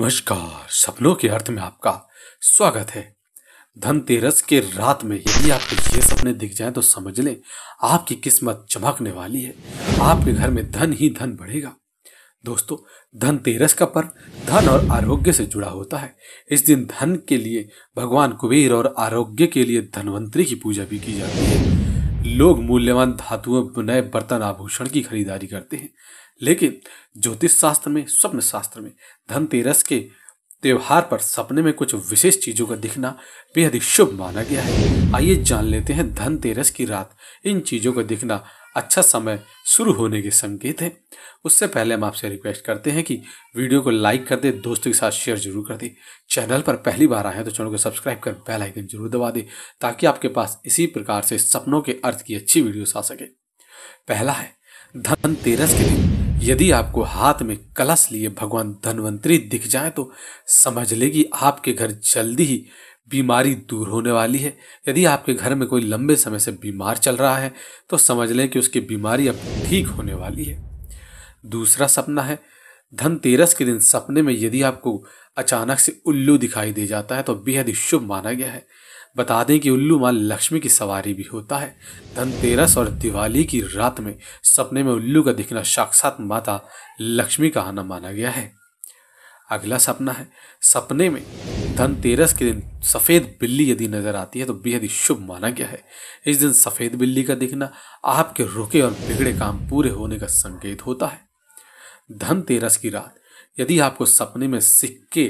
नमस्कार सपनों के अर्थ में आपका स्वागत है धनतेरस के रात में यदि आपको ये सपने दिख जाएं तो समझ लें आपकी किस्मत चमकने वाली है आपके घर में धन ही धन बढ़ेगा दोस्तों धनतेरस का पर्व धन और आरोग्य से जुड़ा होता है इस दिन धन के लिए भगवान कुबेर और आरोग्य के लिए धनवंतरी की पूजा भी की जाती है लोग मूल्यवान धातुओं नए बर्तन आभूषण की खरीदारी करते हैं लेकिन ज्योतिष शास्त्र में स्वप्न शास्त्र में धनतेरस के त्यौहार पर सपने में कुछ विशेष चीजों का दिखना बेहद शुभ माना गया है आइए जान लेते हैं धनतेरस की रात इन चीजों का दिखना अच्छा समय शुरू होने के संकेत है उससे पहले हम आपसे रिक्वेस्ट करते हैं कि वीडियो को लाइक कर दे दोस्तों के साथ शेयर जरूर कर दे चैनल पर पहली बार आए हैं तो चैनल को सब्सक्राइब कर बेल आइकन जरूर दबा दे ताकि आपके पास इसी प्रकार से सपनों के अर्थ की अच्छी वीडियोस आ सके पहला है धनतेरस के दिन यदि आपको हाथ में कलश लिए भगवान धनवंतरी दिख जाए तो समझ ले कि आपके घर जल्दी ही बीमारी दूर होने वाली है यदि आपके घर में कोई लंबे समय से बीमार चल रहा है तो समझ लें कि उसकी बीमारी अब ठीक होने वाली है दूसरा सपना है धनतेरस के दिन सपने में यदि आपको अचानक से उल्लू दिखाई दे जाता है तो बेहद शुभ माना गया है बता दें कि उल्लू माँ लक्ष्मी की सवारी भी होता है धनतेरस और दिवाली की रात में सपने में उल्लू का दिखना साक्षात माता लक्ष्मी का आना माना गया है अगला सपना है सपने में धनतेरस के दिन सफ़ेद बिल्ली यदि नज़र आती है तो बेहद ही शुभ माना गया है इस दिन सफ़ेद बिल्ली का दिखना आपके रुके और बिगड़े काम पूरे होने का संकेत होता है धनतेरस की रात यदि आपको सपने में सिक्के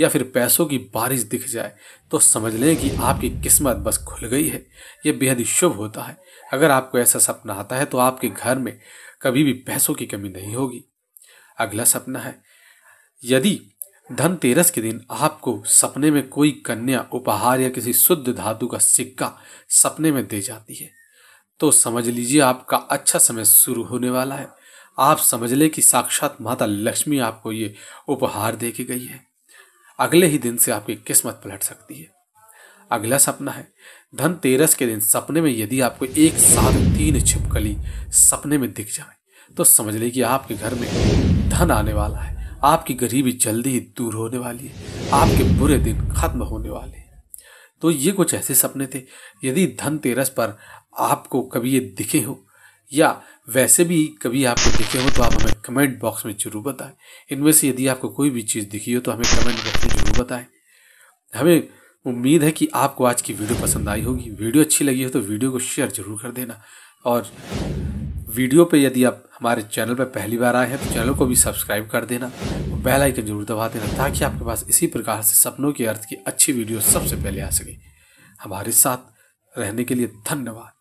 या फिर पैसों की बारिश दिख जाए तो समझ लें कि आपकी किस्मत बस खुल गई है ये बेहद ही शुभ होता है अगर आपको ऐसा सपना आता है तो आपके घर में कभी भी पैसों की कमी नहीं होगी अगला सपना है यदि धनतेरस के दिन आपको सपने में कोई कन्या उपहार या किसी शुद्ध धातु का सिक्का सपने में दे जाती है तो समझ लीजिए आपका अच्छा समय शुरू होने वाला है आप समझ ले कि साक्षात माता लक्ष्मी आपको ये उपहार दे के गई है अगले ही दिन से आपकी किस्मत पलट सकती है अगला सपना है धनतेरस के दिन सपने में यदि आपको एक साथ तीन छिपकली सपने में दिख जाए तो समझ ले कि आपके घर में धन आने वाला है आपकी गरीबी जल्दी ही दूर होने वाली है आपके बुरे दिन खत्म होने वाले हैं तो ये कुछ ऐसे सपने थे यदि धनतेरस पर आपको कभी ये दिखे हो या वैसे भी कभी आपको दिखे हो तो आप हमें कमेंट बॉक्स में जरूर बताएं इनमें से यदि आपको कोई भी चीज़ दिखी हो तो हमें कमेंट बॉक्स में जरूर बताएं हमें उम्मीद है कि आपको आज की वीडियो पसंद आई होगी वीडियो अच्छी लगी हो तो वीडियो को शेयर जरूर कर देना और वीडियो पे यदि आप हमारे चैनल पर पहली बार आए हैं तो चैनल को भी सब्सक्राइब कर देना और बेल आइकन जरूर दबा देना ताकि आपके पास इसी प्रकार से सपनों के अर्थ की अच्छी वीडियो सबसे पहले आ सके हमारे साथ रहने के लिए धन्यवाद